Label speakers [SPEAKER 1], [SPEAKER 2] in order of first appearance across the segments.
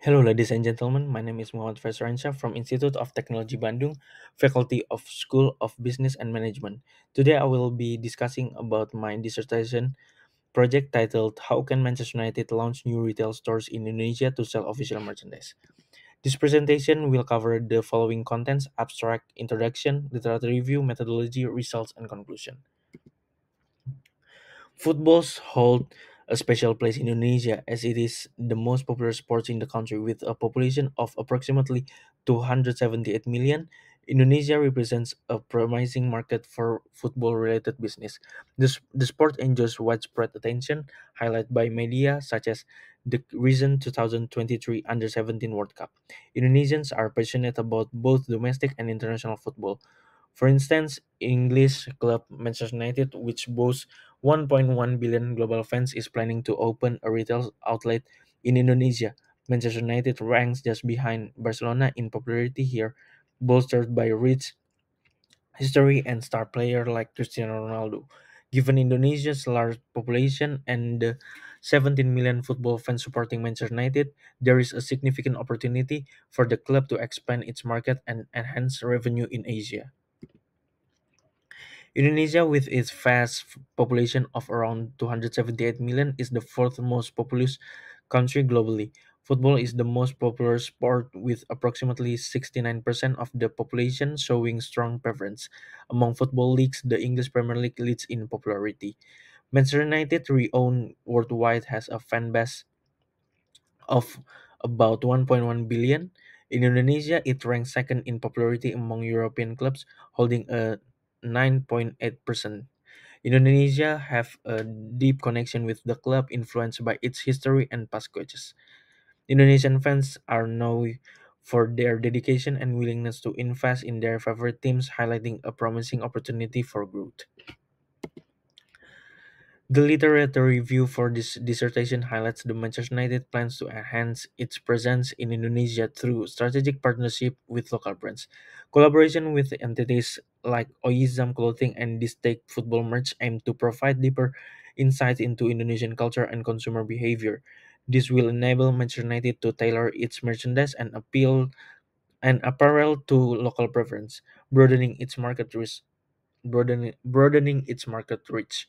[SPEAKER 1] Hello, ladies and gentlemen. My name is Muhammad Faisal from Institute of Technology Bandung, Faculty of School of Business and Management. Today, I will be discussing about my dissertation project titled "How Can Manchester United Launch New Retail Stores in Indonesia to Sell Official Merchandise." This presentation will cover the following contents: abstract, introduction, literature review, methodology, results, and conclusion. Football's hold a special place in Indonesia as it is the most popular sport in the country with a population of approximately 278 million. Indonesia represents a promising market for football related business. This, the sport enjoys widespread attention, highlighted by media such as the recent 2023 Under 17 World Cup. Indonesians are passionate about both domestic and international football. For instance, English club Manchester United, which boasts 1.1 billion global fans is planning to open a retail outlet in Indonesia. Manchester United ranks just behind Barcelona in popularity here, bolstered by rich history and star player like Cristiano Ronaldo. Given Indonesia's large population and the 17 million football fans supporting Manchester United, there is a significant opportunity for the club to expand its market and enhance revenue in Asia. Indonesia, with its vast population of around 278 million, is the fourth most populous country globally. Football is the most popular sport, with approximately 69% of the population showing strong preference. Among football leagues, the English Premier League leads in popularity. Manchester United, renowned worldwide, has a fan base of about 1.1 billion. In Indonesia, it ranks second in popularity among European clubs, holding a 9.8%. Indonesia have a deep connection with the club influenced by its history and past coaches. Indonesian fans are known for their dedication and willingness to invest in their favorite teams, highlighting a promising opportunity for growth. The literary review for this dissertation highlights the Manchester United plans to enhance its presence in Indonesia through strategic partnership with local brands, collaboration with entities like Oizam oh, Clothing and Distake Football Merch aim to provide deeper insights into Indonesian culture and consumer behavior. This will enable Manchester United to tailor its merchandise and appeal and apparel to local preference, broadening its market reach. Broadening, broadening its market reach.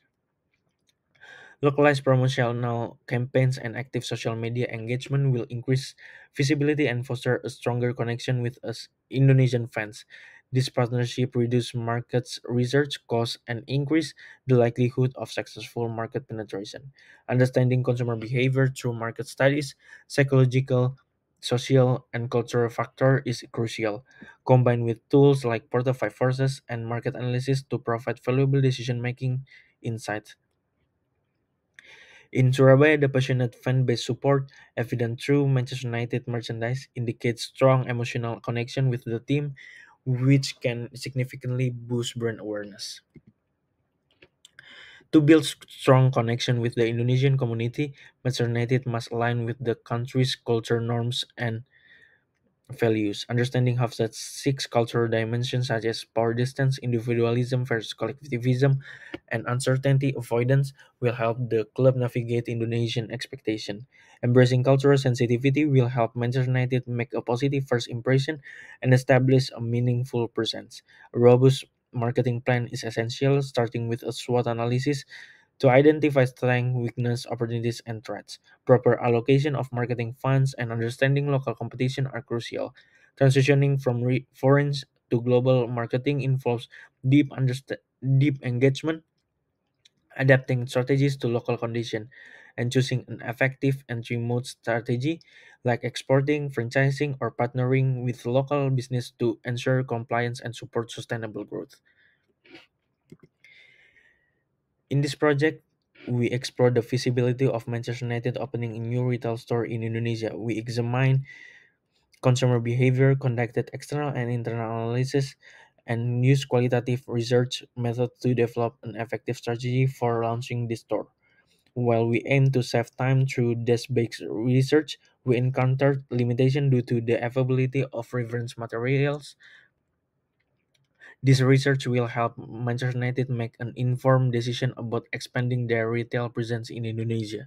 [SPEAKER 1] Localized promotional campaigns and active social media engagement will increase visibility and foster a stronger connection with us Indonesian fans. This partnership reduces market research costs and increases the likelihood of successful market penetration. Understanding consumer behavior through market studies, psychological, social, and cultural factor is crucial. Combined with tools like Portafy Forces and market analysis to provide valuable decision-making insights. In Surabaya, the passionate fan base support, evident through Manchester United merchandise, indicates strong emotional connection with the team, which can significantly boost brand awareness. To build strong connection with the Indonesian community, Match must align with the country's culture norms and values, understanding of such six cultural dimensions such as power distance, individualism versus collectivism, and uncertainty avoidance will help the club navigate Indonesian expectation. Embracing cultural sensitivity will help Manchester United make a positive first impression and establish a meaningful presence. A robust marketing plan is essential, starting with a SWOT analysis to identify strengths, weaknesses, opportunities, and threats. Proper allocation of marketing funds and understanding local competition are crucial. Transitioning from re- foreign to global marketing involves deep understa- deep engagement, adapting strategies to local condition, and choosing an effective entry mode strategy like exporting, franchising, or partnering with local business to ensure compliance and support sustainable growth. In this project, we explored the feasibility of Manchester United opening a new retail store in Indonesia. We examined consumer behavior, conducted external and internal analysis, and used qualitative research methods to develop an effective strategy for launching this store. While we aim to save time through desk-based research, we encountered limitation due to the availability of reference materials, this research will help Manchester United make an informed decision about expanding their retail presence in Indonesia.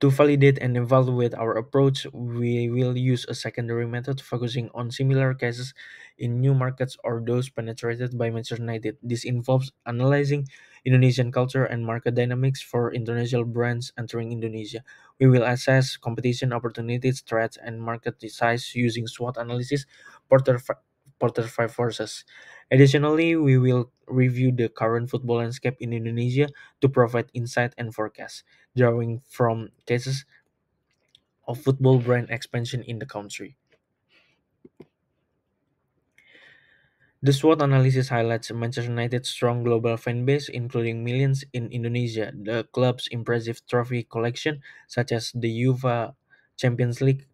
[SPEAKER 1] To validate and evaluate our approach, we will use a secondary method focusing on similar cases in new markets or those penetrated by Manchester United. This involves analyzing Indonesian culture and market dynamics for international brands entering Indonesia. We will assess competition opportunities, threats, and market size using SWOT analysis, portfolio supported five forces. Additionally, we will review the current football landscape in Indonesia to provide insight and forecast, drawing from cases of football brand expansion in the country. The SWOT analysis highlights Manchester United's strong global fan base, including millions in Indonesia, the club's impressive trophy collection, such as the UEFA Champions League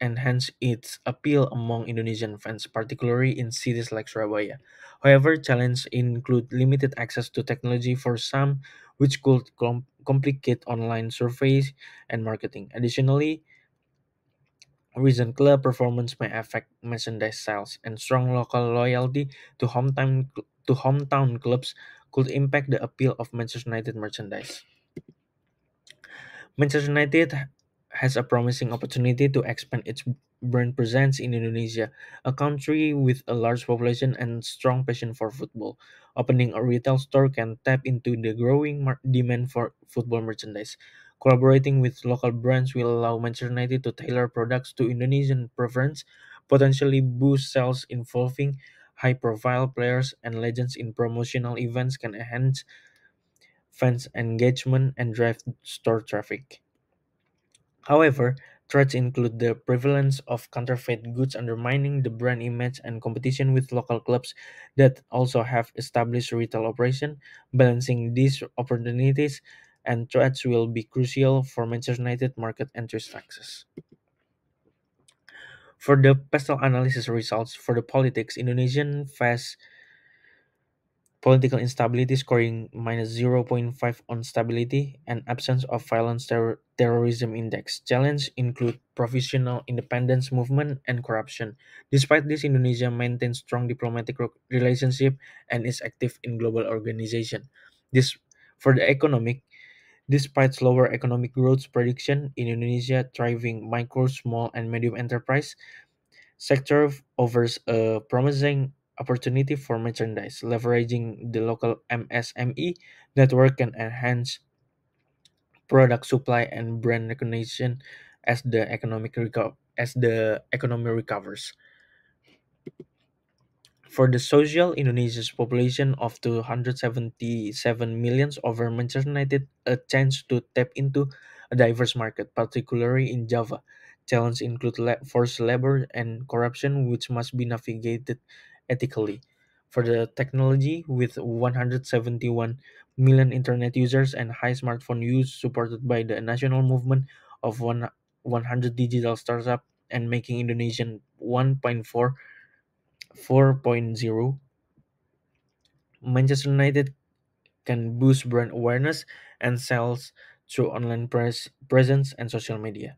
[SPEAKER 1] and hence its appeal among Indonesian fans, particularly in cities like Surabaya. However, challenges include limited access to technology for some, which could com- complicate online surveys and marketing. Additionally, recent club performance may affect merchandise sales, and strong local loyalty to hometown to hometown clubs could impact the appeal of Manchester United merchandise. Manchester United has a promising opportunity to expand its brand presence in Indonesia, a country with a large population and strong passion for football. Opening a retail store can tap into the growing demand for football merchandise. Collaborating with local brands will allow Manchester United to tailor products to Indonesian preference, potentially boost sales involving high-profile players and legends in promotional events can enhance fans' engagement and drive store traffic. However, threats include the prevalence of counterfeit goods undermining the brand image and competition with local clubs that also have established retail operation. Balancing these opportunities and threats will be crucial for Manchester United market entry success. For the pastel analysis results for the politics, Indonesian fast political instability scoring minus 0.5 on stability and absence of violence ter- terrorism index challenge include professional independence movement and corruption despite this indonesia maintains strong diplomatic relationship and is active in global organization this for the economic despite slower economic growth prediction in indonesia thriving micro small and medium enterprise sector offers a promising opportunity for merchandise. Leveraging the local MSME network can enhance product supply and brand recognition as the economic reco- as the economy recovers. For the social, Indonesia's population of 277 millions over Manchester a chance to tap into a diverse market, particularly in Java. Challenges include forced labor and corruption, which must be navigated ethically. For the technology, with 171 million internet users and high smartphone use supported by the national movement of 100 digital startup and making Indonesian 1.4 4.0, Manchester United can boost brand awareness and sales through online pres- presence and social media.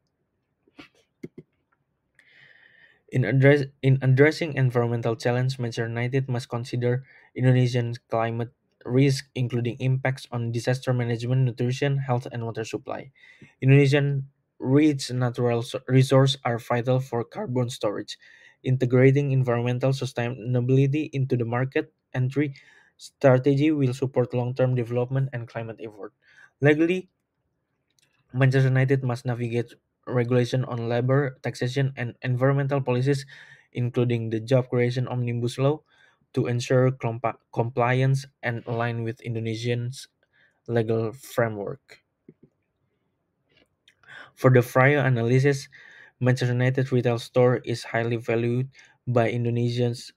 [SPEAKER 1] In, address, in addressing environmental challenge, Manchester United must consider Indonesian climate risk, including impacts on disaster management, nutrition, health, and water supply. Indonesian rich natural resources are vital for carbon storage. Integrating environmental sustainability into the market entry strategy will support long-term development and climate effort. Legally, Manchester United must navigate regulation on labor, taxation, and environmental policies, including the Job Creation Omnibus Law, to ensure comp- compliance and align with Indonesia's legal framework. For the prior analysis, Manchester United retail store is highly valued by Indonesians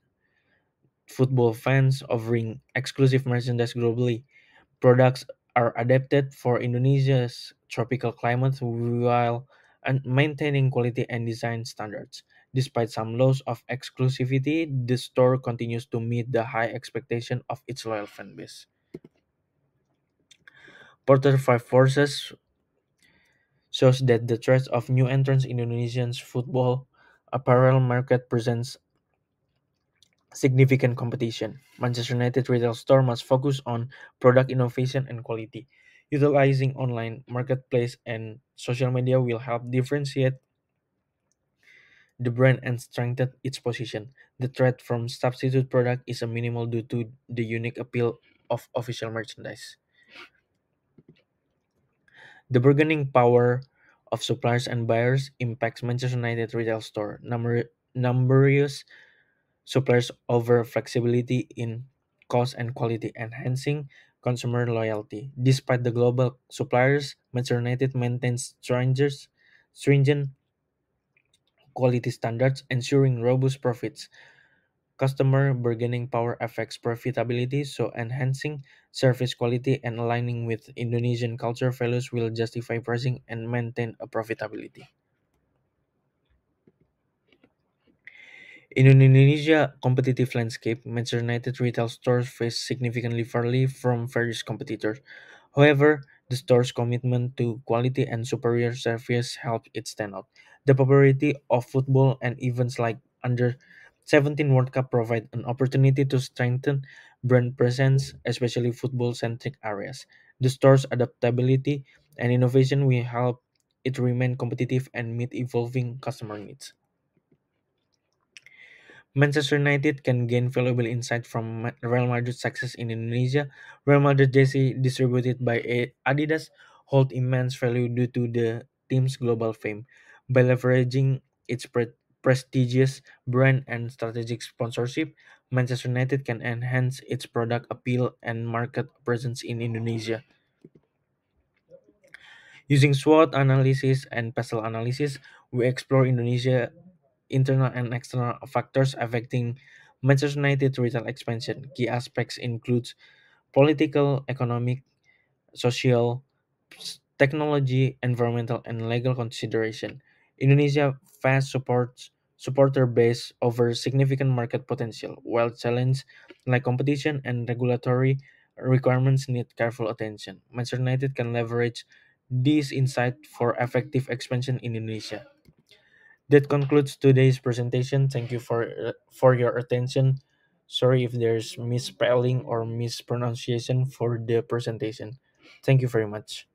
[SPEAKER 1] football fans, offering exclusive merchandise globally. Products are adapted for Indonesia's tropical climate while and maintaining quality and design standards. Despite some loss of exclusivity, the store continues to meet the high expectation of its loyal fan base. Porter Five Forces shows that the threat of new entrants in Indonesian's football apparel market presents significant competition. Manchester United retail store must focus on product innovation and quality. Utilizing online marketplace and social media will help differentiate the brand and strengthen its position. The threat from substitute product is a minimal due to the unique appeal of official merchandise. The bargaining power of suppliers and buyers impacts Manchester United retail store. Number, numerous suppliers offer flexibility in cost and quality, enhancing consumer loyalty. Despite the global suppliers, Manchester maintains stringent quality standards, ensuring robust profits. Customer bargaining power affects profitability, so enhancing service quality and aligning with Indonesian culture values will justify pricing and maintain a profitability. In Indonesia competitive landscape, Manchester United retail stores face significantly fairly from various competitors. However, the store's commitment to quality and superior service helped it stand out. The popularity of football and events like under 17 World Cup provide an opportunity to strengthen brand presence, especially football-centric areas. The store's adaptability and innovation will help it remain competitive and meet evolving customer needs. Manchester United can gain valuable insight from Real Madrid's success in Indonesia. Real Madrid jersey distributed by Adidas hold immense value due to the team's global fame. By leveraging its pre prestigious brand and strategic sponsorship, Manchester United can enhance its product appeal and market presence in Indonesia. Using SWOT analysis and puzzle analysis, we explore Indonesia internal and external factors affecting Manchester United retail expansion. Key aspects include political, economic, social, technology, environmental, and legal consideration. Indonesia fast supports supporter base over significant market potential, while challenges like competition and regulatory requirements need careful attention. Manchester United can leverage these insights for effective expansion in Indonesia. That concludes today's presentation. Thank you for for your attention. Sorry if there's misspelling or mispronunciation for the presentation. Thank you very much.